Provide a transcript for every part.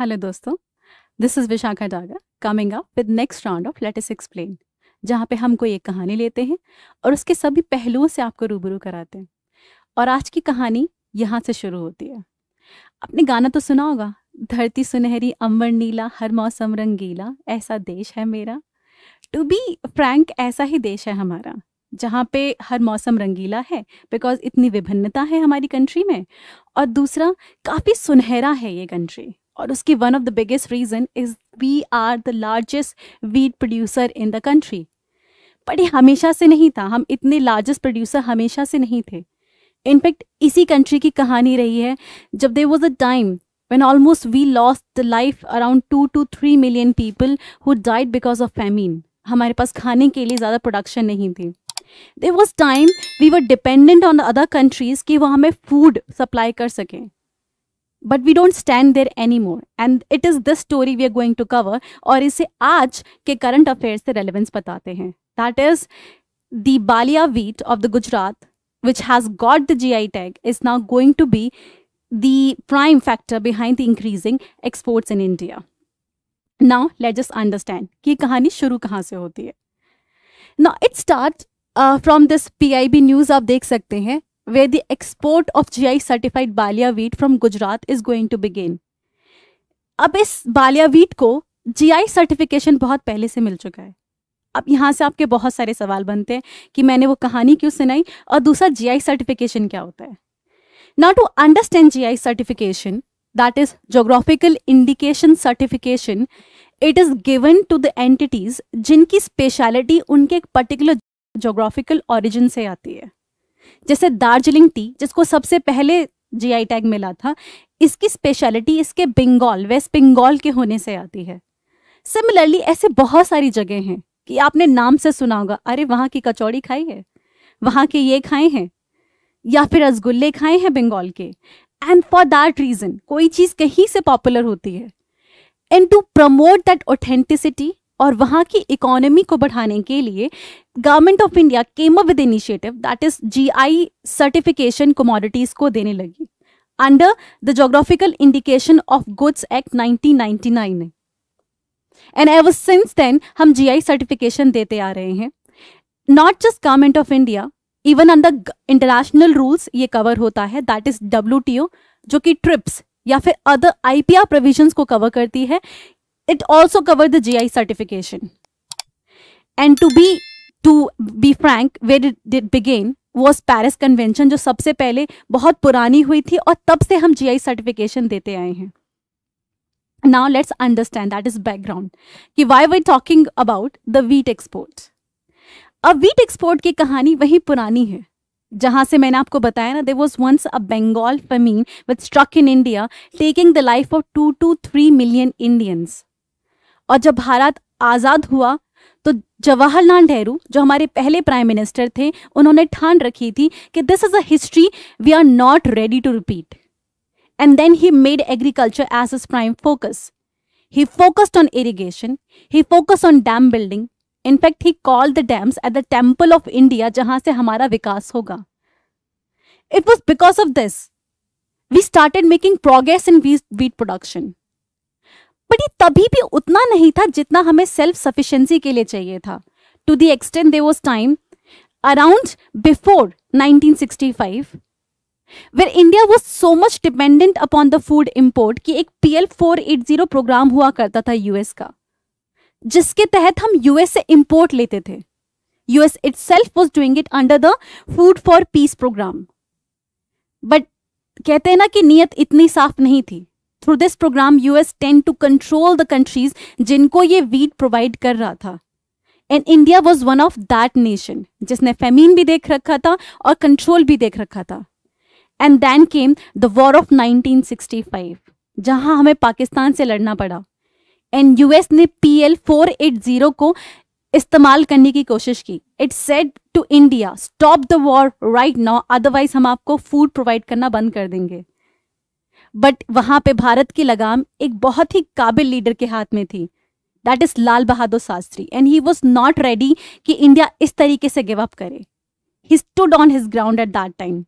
Hello दोस्तों this is Vishakha Daga coming up with next round of let us explain जहाँ पे हम कोई एक कहानी लेते हैं और उसके सभी पहलुओं से आपको रूबरू कराते हैं और आज की कहानी यहाँ से शुरू होती है आपने गाना तो सुना होगा धरती सुनहरी अम्बर नीला हर मौसम रंगीला ऐसा देश है मेरा टू बी फ्रैंक ऐसा ही देश है हमारा जहाँ पे हर मौसम रंगीला है बिकॉज इतनी विभिन्नता है हमारी कंट्री में और दूसरा काफ़ी सुनहरा है ये कंट्री और उसकी one of the biggest reason is we are the largest wheat producer in the country but ये हमेशा से नहीं था हम इतने लार्जेस्ट प्रोड्यूसर हमेशा से नहीं थे इनफैक्ट इसी कंट्री की कहानी रही है जब there was a time when almost we lost the life around two two three million people who died because of famine हमारे पास खाने के लिए ज़्यादा प्रोडक्शन नहीं थी there was time we were dependent on other countries कि वो हमें फूड सप्लाई कर सकें but we don't stand there any more and it is this story we are going to cover और इसे आज के करंट अफेयर्स से रेलिवेंस बताते हैं that is the Bhalia wheat of the Gujarat, which has got the GI tag, is now going to be the prime factor behind the increasing exports in India. Now, let us understand कि कहानी शुरू कहाँ से होती है Now, it starts uh, from this PIB news आप देख सकते हैं way the export of G I certified Bhalia wheat from Gujarat is going to begin अब इस बालिया वीट को जी आई सर्टिफिकेशन बहुत पहले से मिल चुका है अब यहाँ से आपके बहुत सारे सवाल बनते हैं कि मैंने वो कहानी क्यों सुनाई और दूसरा जी आई सर्टिफिकेशन क्या होता है not to understand G I certification that is geographical indication certification it is given to the entities जिनकी स्पेशलिटी उनके एक पर्टिकुलर जोग्राफिकल ऑरिजिन से आती है जैसे दार्जिलिंग टी जिसको सबसे पहले जीआई टैग मिला था इसकी स्पेशलिटी इसके बंगाल वेस्ट बंगाल के होने से आती है सिमिलरली ऐसे बहुत सारी जगह हैं कि आपने नाम से सुना होगा अरे वहाँ की कचौड़ी खाई है वहाँ के ये खाए हैं या फिर रसगुल्ले खाए हैं बंगाल के एंड फॉर दैट रीज़न कोई चीज़ कहीं से पॉपुलर होती है and to promote that authenticity और वहाँ की इकोनॉमी को बढ़ाने के लिए government of India came up with initiative that is GI certification commodities को देने लगी under the geographical indication of goods act 1999 and ever since then हम जीआई सर्टिफिकेशन देते आ रहे हैं not just government of India even under international rules ये cover होता है दैट इज डब्ल्यू जो कि ट्रिप्स या फिर अदर आईपीआर प्रोविजंस को कवर करती है it also covered the GI certification. And to be to be frank, where did, did it begin? was Paris Convention, which was the first time it was and we have GI certification. Dete now let's understand that is background. Ki why we're talking about the wheat export? A wheat export ki kahani wahi purani hai. Jahan se maine aapko there was once a Bengal famine which struck in India, taking the life of two to three million Indians. और जब भारत आज़ाद हुआ तो जवाहरलाल नेहरू जो हमारे पहले prime minister थे उन्होंने ठान रखी थी कि this is a history we are not ready to repeat and then he made agriculture as as prime focus he focused on irrigation he focus on dam building in fact he call the dams at the temple of India जहां से हमारा विकास होगा it was because of this we started making progress in wheat production but ये तभी भी उतना नहीं था जितना हमें सेल्फ सफिशियंसी के लिए चाहिए था to the extend there was time around before 1965 where India was so much dependent upon the food import कि एक P L four eight zero programme हुआ करता था यूएस का जिसके तहत हम यूएस से इम्पोर्ट लेते थे यूएस इट सेल्फ was doing it under the food for peace programme but कहते हैं ना कि नीयत इतनी साफ नहीं थी through this programme US tend to control the countries जिनको ये वीट प्रोवाइड कर रहा था and India was one of that nation जिसने फेमीन भी देख रखा था और कंट्रोल भी देख रखा था and then came the war of 1965 जहां हमें पाकिस्तान से लड़ना पड़ा एंड यूएस ने P L four eight zero को इस्तेमाल करने की कोशिश की it said to India stop the war right now otherwise हम आपको फूड प्रोवाइड करना बंद कर देंगे बट वहां पे भारत की लगाम एक बहुत ही काबिल लीडर के हाथ में थी that is Lal Bahadur Shastri and he was not ready कि इंडिया इस तरीके से गिव अप करे he stood on his ground at that time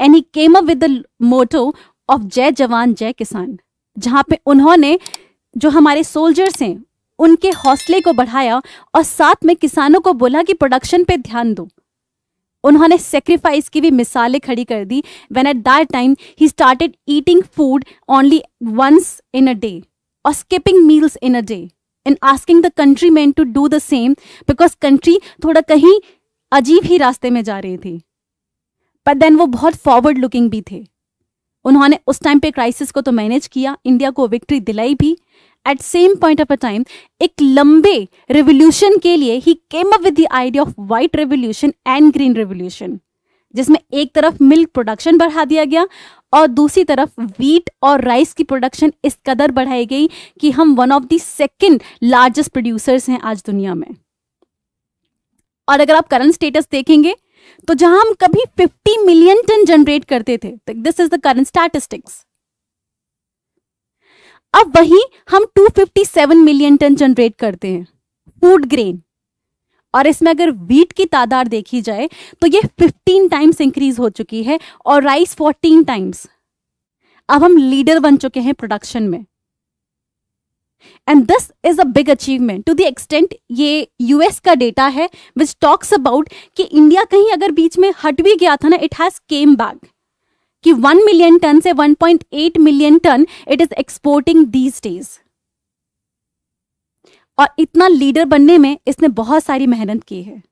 and he came up with the motto of जय जवान जय किसान जहां पे उन्होंने जो हमारे सोल्जर्स हैं उनके हौसले को बढ़ाया और साथ में किसानों को बोला कि प्रोडक्शन पे ध्यान दो उन्होंने सेक्रीफाइस की भी मिसालें खड़ी कर दी when at that time he started eating food only once in a day और skipping meals in a day and asking the country man to do the same because country थोड़ा कहीं अजीब ही रास्ते में जा रही थी पर देन वो बहुत फॉरवर्ड लुकिंग भी थे उन्होंने उस टाइम पे क्राइसिस को तो मैनेज किया इंडिया को विक्ट्री दिलाई भी at same point of a time एक लंबे रेवोल्यूशन के लिए he came up with the idea of white revolution and green revolution जिसमें एक तरफ मिल्क प्रोडक्शन बढ़ा दिया गया और दूसरी तरफ वीट और राइस की प्रोडक्शन इस कदर बढ़ाई गई कि हम one of the second largest producers हैं आज दुनिया में और अगर आप करंट स्टेटस देखेंगे तो जहां हम कभी 50 मिलियन टन जनरेट करते थे this is the current statistics अब वही हम 257 मिलियन टन जनरेट करते हैं फूड ग्रेन और इसमें अगर वीट की तादाद देखी जाए तो ये 15 टाइम्स इंक्रीज हो चुकी है और राइस 14 टाइम्स अब हम लीडर बन चुके हैं प्रोडक्शन में and this is a big achievement to the extent ये यूएस का डेटा है विच टॉक्स अबाउट कि इंडिया कहीं अगर बीच में हट भी गया था ना इट हैज केम बैक कि 1 मिलियन टन से 1.8 million ton it is exporting these days और इतना लीडर बनने में इसने बहुत सारी मेहनत की है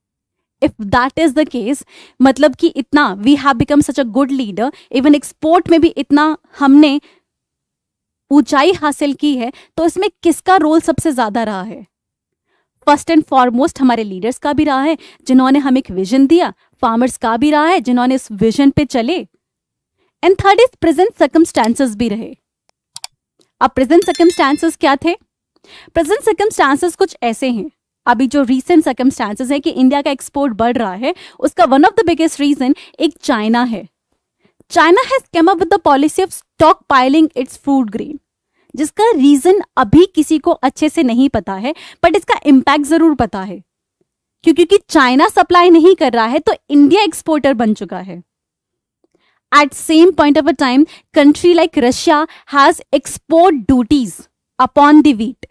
if that is the case मतलब कि इतना we have become such a good leader even export में भी इतना हमने ऊंचाई हासिल की है तो इसमें किसका रोल सबसे ज्यादा रहा है फर्स्ट एंड फॉरमोस्ट हमारे लीडर्स का भी रहा है जिन्होंने हमें एक विजन दिया फार्मर्स का भी रहा है जिन्होंने इस विजन पे चले and third is present circumstances भी रहे अब प्रेजेंट सर्कमस्टांसेस क्या थे प्रेजेंट सर्कमस्टांसेस कुछ ऐसे हैं अभी जो रीसेंट सर्कमस्टांसेस है कि इंडिया का एक्सपोर्ट बढ़ रहा है उसका one of the biggest reason एक चाइना है China has came up with the policy of stockpiling its food grain जिसका रीजन अभी किसी को अच्छे से नहीं पता है बट इसका इम्पैक्ट जरूर पता है क्योंकि चाइना सप्लाई नहीं कर रहा है तो इंडिया एक्सपोर्टर बन चुका है at same point of a time country like russia has export duties upon the wheat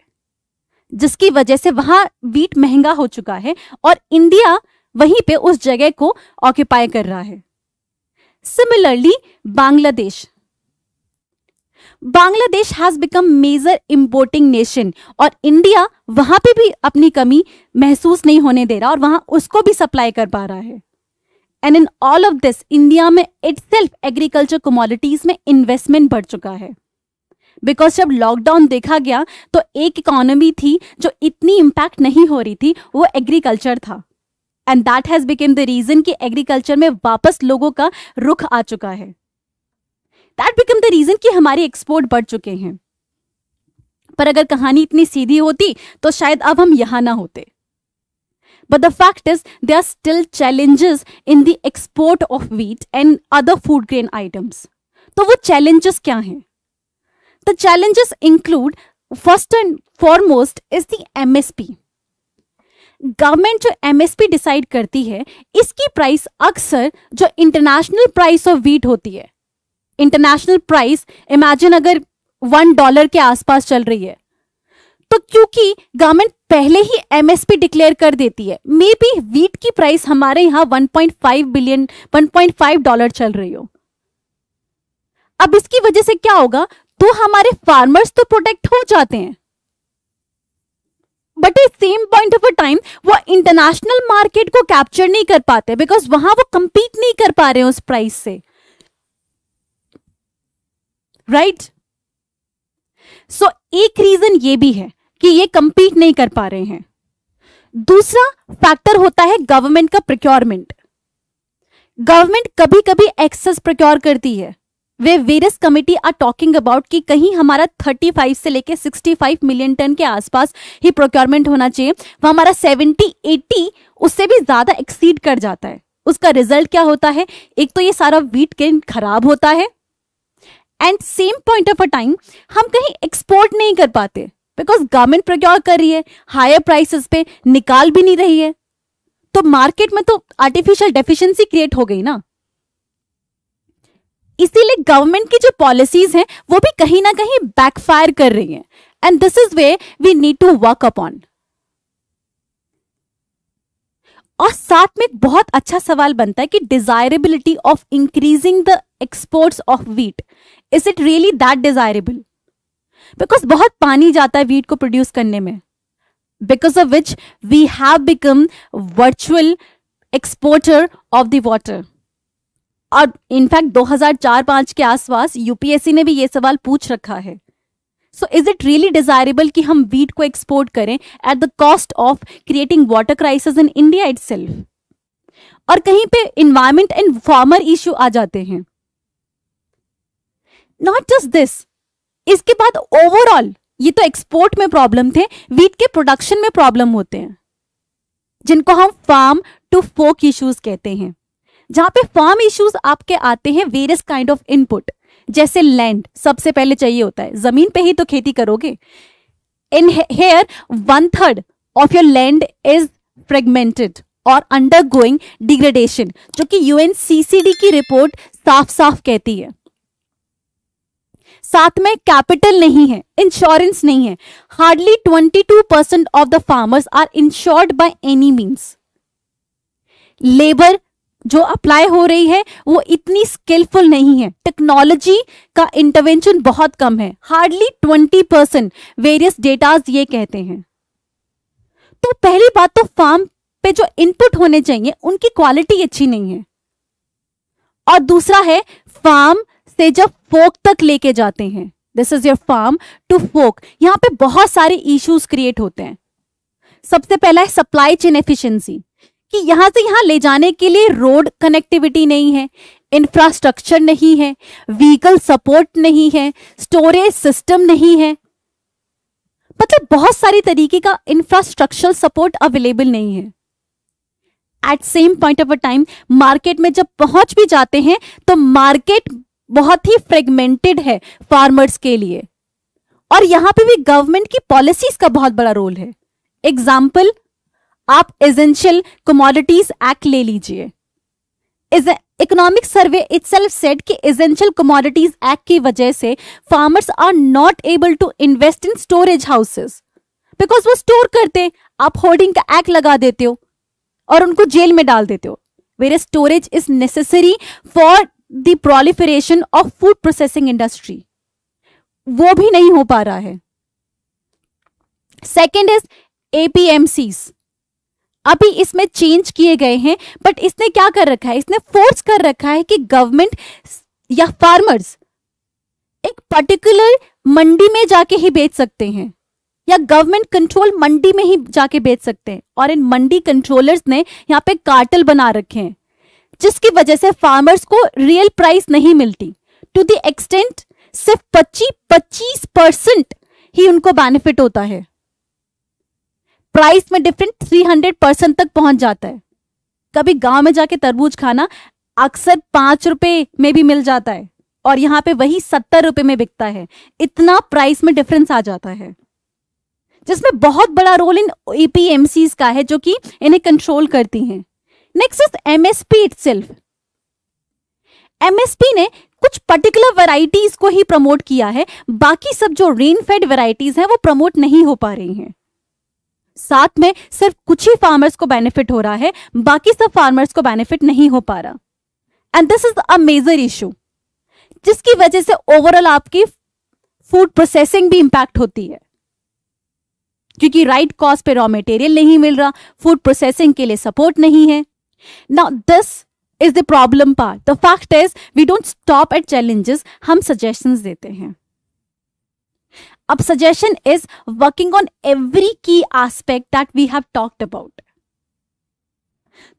जिसकी वजह से वहां वीट महंगा हो चुका है और इंडिया वहीं पे उस जगह को ऑक्यूपाई कर रहा है similarly Bangladesh Bangladesh has become major importing nation और इंडिया वहां पे भी अपनी कमी महसूस नहीं होने दे रहा और वहां उसको भी सप्लाई कर पा रहा है and in all of this India में इट सेल्फ एग्रीकल्चर कमोडिटीज में इन्वेस्टमेंट बढ़ चुका है बिकॉज जब लॉकडाउन देखा गया तो एक इकोनॉमी थी जो इतनी इंपैक्ट नहीं हो रही थी वो एग्रीकल्चर था and that has became the reason कि एग्रीकल्चर में वापस लोगों का रुख आ चुका है दैट बिकम द रीजन कि हमारे एक्सपोर्ट बढ़ चुके हैं पर अगर कहानी इतनी सीधी होती तो शायद अब हम यहां ना होते But the fact is, there are still challenges in the export of wheat and other food grain items. to वो challenges kya hain The challenges include first and foremost is the MSP. Government जो MSP decide करती है इसकी price अक्सर जो international price of wheat होती है international price imagine अगर वन डॉलर के आसपास चल रही है तो क्योंकि गवर्नमेंट पहले ही एमएसपी डिक्लेयर कर देती है मे बी वीट की प्राइस हमारे यहाँ 1.5 बिलियन 1.5 डॉलर चल रही हो अब इसकी वजह से क्या होगा तो हमारे फार्मर्स तो प्रोटेक्ट हो जाते हैं but at same point of a time वो इंटरनेशनल मार्केट को कैप्चर नहीं कर पाते बिकॉज वहां वो कंपीट नहीं कर पा रहे उस प्राइस से राइट right? सो so, एक रीजन ये भी है कि ये कंपीट नहीं कर पा रहे हैं दूसरा फैक्टर होता है गवर्नमेंट का प्रोक्योरमेंट गवर्नमेंट कभी कभी एक्सेस प्रोक्योर करती है वे various committee are talking about कि कहीं हमारा 35 से लेके 65 मिलियन टन के आसपास ही प्रोक्योरमेंट होना चाहिए वह हमारा 70 80 उससे भी ज़्यादा एक्सीड कर जाता है उसका रिजल्ट क्या होता है एक तो ये सारा वीट गेन खराब होता है and same point of a time हम कहीं एक्सपोर्ट नहीं कर पाते बिकॉज गवर्नमेंट प्रोक्योर कर रही है हायर प्राइसेस पे निकाल भी नहीं रही है तो मार्केट में तो आर्टिफिशियल डेफिशिएंसी क्रिएट हो गई ना इसीलिए गवर्नमेंट की जो पॉलिसीज हैं वो भी कहीं ना कहीं बैकफायर कर रही हैं and this is way we need to work upon और साथ में एक बहुत अच्छा सवाल बनता है कि desirability of increasing the exports of wheat is it really that desirable because बहुत पानी जाता है वीट को प्रोड्यूस करने में because of which we have become virtual exporter of the water और इनफैक्ट 2004-5 के आसपास यूपीएससी ने भी ये सवाल पूछ रखा है so is it really desirable कि हम वीट को एक्सपोर्ट करें at the cost of creating water crisis in India it और कहीं पे इन्वायरमेंट एंड फार्मर इश्यू आ जाते हैं नॉट जस्ट दिस इसके बाद ओवरऑल ये तो एक्सपोर्ट में प्रॉब्लम थे वीट के प्रोडक्शन में प्रॉब्लम होते हैं जिनको हम फार्म टू फोक इश्यूज कहते हैं जहां पे फार्म इश्यूज आपके आते हैं वेरियस काइंड ऑफ इनपुट जैसे लैंड सबसे पहले चाहिए होता है जमीन पे ही तो खेती करोगे in here one third of your land is fragmented और अंडर गोइंग डिग्रेडेशन जो कि यूएनसीसीडी की रिपोर्ट साफ साफ कहती है साथ में कैपिटल नहीं है इंश्योरेंस नहीं है hardly 22 percent of the farmers are insured by any means labour जो अप्लाई हो रही है वो इतनी स्किलफुल नहीं है टेक्नोलॉजी का इंटरवेंशन बहुत कम है hardly twenty percent various datas ये कहते हैं तो पहली बात तो फार्म पे जो इनपुट होने चाहिए उनकी क्वालिटी अच्छी नहीं है और दूसरा है फार्म से जब फोक तक लेके जाते हैं this is your farm to folk यहाँ पे बहुत सारे इश्यूज क्रिएट होते हैं सबसे पहला है सप्लाई चेन एफिशिएंसी कि यहां से यहां ले जाने के लिए रोड कनेक्टिविटी नहीं है इंफ्रास्ट्रक्चर नहीं है व्हीकल सपोर्ट नहीं है स्टोरेज सिस्टम नहीं है मतलब बहुत सारी तरीके का इंफ्रास्ट्रक्चर सपोर्ट अवेलेबल नहीं है at same point of a time market में जब पहुंच भी जाते हैं तो मार्केट बहुत ही फ्रेगमेंटेड है फार्मर्स के लिए और यहां पे भी गवर्नमेंट की पॉलिसीज का बहुत बड़ा रोल है एग्जाम्पल आप एजेंशियल कमोडिटीज एक्ट ले लीजिए इकोनॉमिक सर्वे इटसेल्फ सेट कि एजेंशियल कमोडिटीज एक्ट की वजह से farmers are not able to invest in storage houses because वो स्टोर करते आप होर्डिंग का एक्ट लगा देते हो और उनको जेल में डाल देते हो where storage is necessary for the proliferation of food processing industry वो भी नहीं हो पा रहा है सेकेंड इज एपीएमसी अभी इसमें चेंज किए गए हैं बट इसने क्या कर रखा है इसने फोर्स कर रखा है कि गवर्नमेंट या फार्मर्स एक पर्टिकुलर मंडी में जाके ही बेच सकते हैं या गवर्नमेंट कंट्रोल मंडी में ही जाके बेच सकते हैं और इन मंडी कंट्रोलर्स ने यहाँ पे कार्टल बना रखे हैं जिसकी वजह से फार्मर्स को रियल प्राइस नहीं मिलती टू दी एक्सटेंट सिर्फ पच्चीस पच्चीस परसेंट ही उनको बेनिफिट होता है प्राइस में डिफरेंट थ्री हंड्रेड परसेंट तक पहुंच जाता है कभी गांव में जाके तरबूज खाना अक्सर पांच रुपए में भी मिल जाता है और यहां पे वही सत्तर रुपए में बिकता है इतना प्राइस में डिफरेंस आ जाता है जिसमें बहुत बड़ा रोल इन ईपीएमसी का है जो कि इन्हें कंट्रोल करती हैं next is MSP itself MSP ने कुछ पर्टिकुलर वेराइटीज को ही प्रमोट किया है बाकी सब जो रेन फेड वेराइटीज हैं वो प्रमोट नहीं हो पा रही हैं साथ में सिर्फ कुछ ही फार्मर्स को बेनिफिट हो रहा है बाकी सब फार्मर्स को बेनिफिट नहीं हो पा रहा and this is a major issue जिसकी वजह से ओवरऑल आपकी फूड प्रोसेसिंग भी इंपैक्ट होती है क्योंकि राइट कॉस्ट पे रॉ मटेरियल नहीं मिल रहा फूड प्रोसेसिंग के लिए सपोर्ट नहीं है Now, this is the problem part. The fact is, we don't stop at challenges, हम suggestions देते हैं. अब suggestion is working on every key aspect that we have talked about.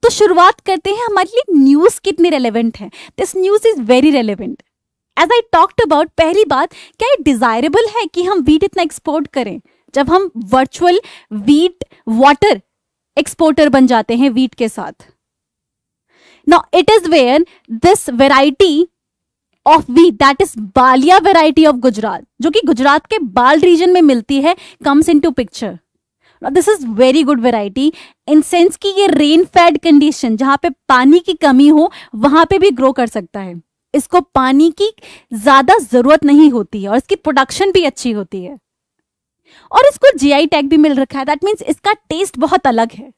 तो शुरुआत करते हैं हमारे लिए न्यूज कितनी रेलेवेंट है this news is very relevant as I talked about पहली बात क्या डिजायरेबल है कि हम वीट इतना एक्सपोर्ट करें जब हम वर्चुअल वीट वाटर एक्सपोर्टर बन जाते हैं वीट के साथ now it is where this variety of wheat that is Bhalia variety of Gujarat जो कि गुजरात के बाल रीजन में मिलती है comes in to picture this is very good variety in sense की ये रेन फेड कंडीशन जहां पे पानी की कमी हो वहां पे भी ग्रो कर सकता है इसको पानी की ज्यादा जरूरत नहीं होती है और इसकी प्रोडक्शन भी अच्छी होती है और इसको जीआई टैग भी मिल रखा है दैट मीन्स इसका टेस्ट बहुत अलग है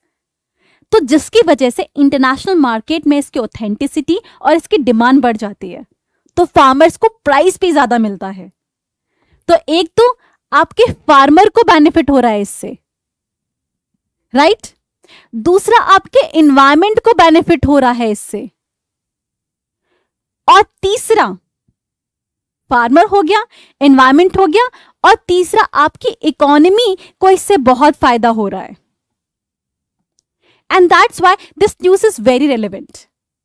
तो जिसकी वजह से इंटरनेशनल मार्केट में इसकी ऑथेंटिसिटी और इसकी डिमांड बढ़ जाती है तो फार्मर्स को प्राइस भी ज्यादा मिलता है तो एक तो आपके फार्मर को बेनिफिट हो रहा है इससे राइट दूसरा आपके इन्वायरमेंट को बेनिफिट हो रहा है इससे और तीसरा फार्मर हो गया एनवायरमेंट हो गया और तीसरा आपकी इकोनॉमी को इससे बहुत फायदा हो रहा है and that's why this news is very relevant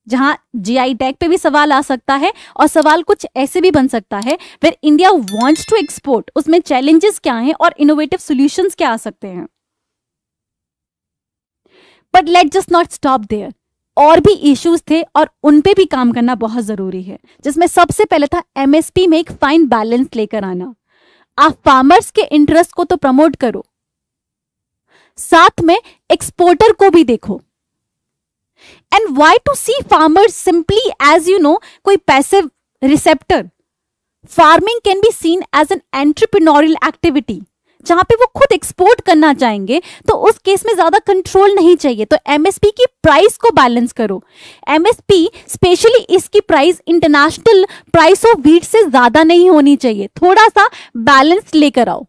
जहां जीआई टैग पे भी सवाल आ सकता है और सवाल कुछ ऐसे भी बन सकता है where India wants to export उसमें चैलेंजेस क्या हैं और इनोवेटिव सोल्यूशन क्या आ सकते हैं but let just not stop there और भी इश्यूज थे और उन पे भी काम करना बहुत जरूरी है जिसमें सबसे पहले था एमएसपी में एक फाइन बैलेंस लेकर आना आप फार्मर्स के इंटरेस्ट को तो प्रमोट करो साथ में एक्सपोर्टर को भी देखो and why to see farmer simply as you know कोई passive receptor farming can be seen as an entrepreneurial activity जहां पे वो खुद एक्सपोर्ट करना चाहेंगे तो उस केस में ज्यादा कंट्रोल नहीं चाहिए तो एमएसपी की प्राइस को बैलेंस करो एमएसपी स्पेशली इसकी price international price of wheat से ज्यादा नहीं होनी चाहिए थोड़ा सा बैलेंस लेकर आओ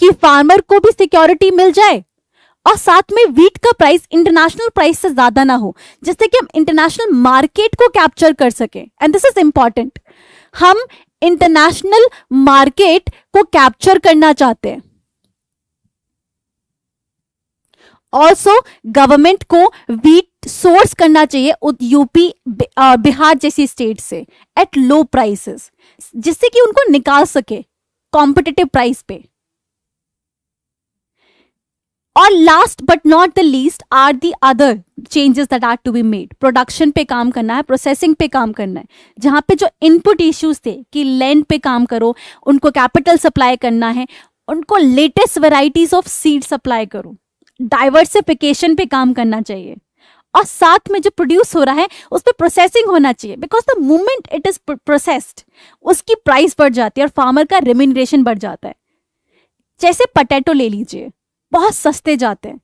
कि फार्मर को भी सिक्योरिटी मिल जाए और साथ में वीट का प्राइस इंटरनेशनल प्राइस से ज्यादा ना हो जिससे कि हम इंटरनेशनल मार्केट को कैप्चर कर सके एंड दिस इज इंपॉर्टेंट हम इंटरनेशनल मार्केट को कैप्चर करना चाहते हैं ऑल्सो गवर्नमेंट को वीट सोर्स करना चाहिए यूपी बिहार जैसी स्टेट से एट लो प्राइसेस जिससे कि उनको निकाल सके कॉम्पिटिटिव प्राइस पे और last but not the least are the other changes that are to be made production पे काम करना है प्रोसेसिंग पे काम करना है जहां पे जो इनपुट इश्यूज थे कि लैंड पे काम करो उनको कैपिटल सप्लाई करना है उनको latest varieties of seed supply करो डाइवर्सिफिकेशन पे काम करना चाहिए और साथ में जो प्रोड्यूस हो रहा है उस पर प्रोसेसिंग होना चाहिए because the moment it is processed उसकी प्राइस बढ़ जाती है और फार्मर का रिमिनरेशन बढ़ जाता है जैसे पटेटो ले लीजिए बहुत सस्ते जाते हैं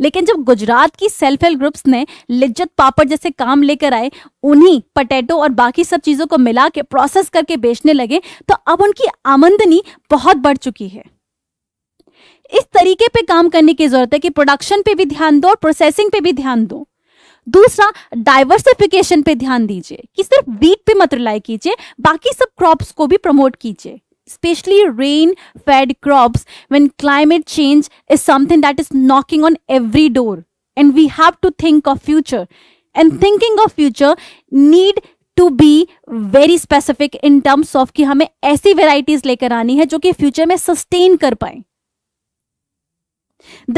लेकिन जब गुजरात की सेल्फ हेल्प ग्रुप्स ने लिज्जत पापड़ जैसे काम लेकर आए उन्हीं पटेटो और बाकी सब चीज़ों को मिला के प्रोसेस करके बेचने लगे तो अब उनकी आमंदनी बहुत बढ़ चुकी है इस तरीके पे काम करने की जरूरत है कि प्रोडक्शन पे भी ध्यान दो और प्रोसेसिंग पे भी ध्यान दो दूसरा डाइवर्सिफिकेशन पे ध्यान दीजिए कि सिर्फ वीट पे मत रिलाई कीजिए बाकी सब क्रॉप्स को भी प्रमोट कीजिए especially rain fed crops when climate change is something that is knocking on every door and we have to think of future and thinking of future need to be very specific in terms of कि हमें ऐसी varieties लेकर आनी है जो कि future में sustain कर पाए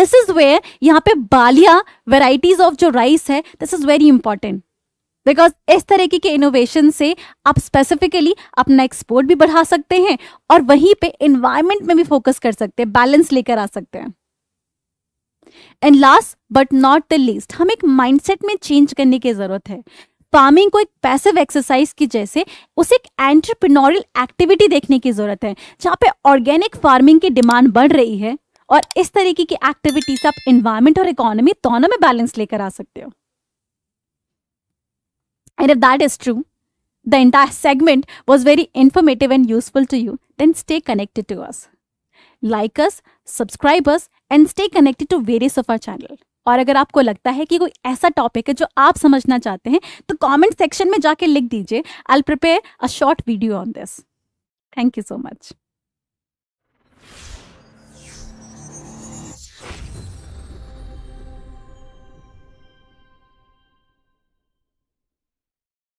दिस इज वेयर यहाँ पे बालिया वेराइटीज ऑफ जो राइस है this is very important because इस तरीके के इनोवेशन से आप स्पेसिफिकली अपना एक्सपोर्ट भी बढ़ा सकते हैं और वहीं पे इन्वायरमेंट में भी फोकस कर सकते हैं बैलेंस लेकर आ सकते हैं and last but not the least हम एक माइंडसेट में चेंज करने की जरूरत है फार्मिंग को एक पैसिव एक्सरसाइज की जैसे उसे एक एंटरप्रिनोरियल एक्टिविटी देखने की जरूरत है जहाँ पे ऑर्गेनिक फार्मिंग की डिमांड बढ़ रही है और इस तरीके की एक्टिविटी से आप इन्वायरमेंट और इकोनॉमी दोनों में बैलेंस लेकर आ सकते हो And if that is true, the entire segment was very informative and useful to you, then stay connected to us. Like us, subscribe us, and stay connected to various of our channel. और अगर आपको लगता है कि कोई ऐसा topic है जो आप समझना चाहते हैं तो कमेंट सेक्शन में जाके लिख दीजिए I prepare a short video on this thank you so much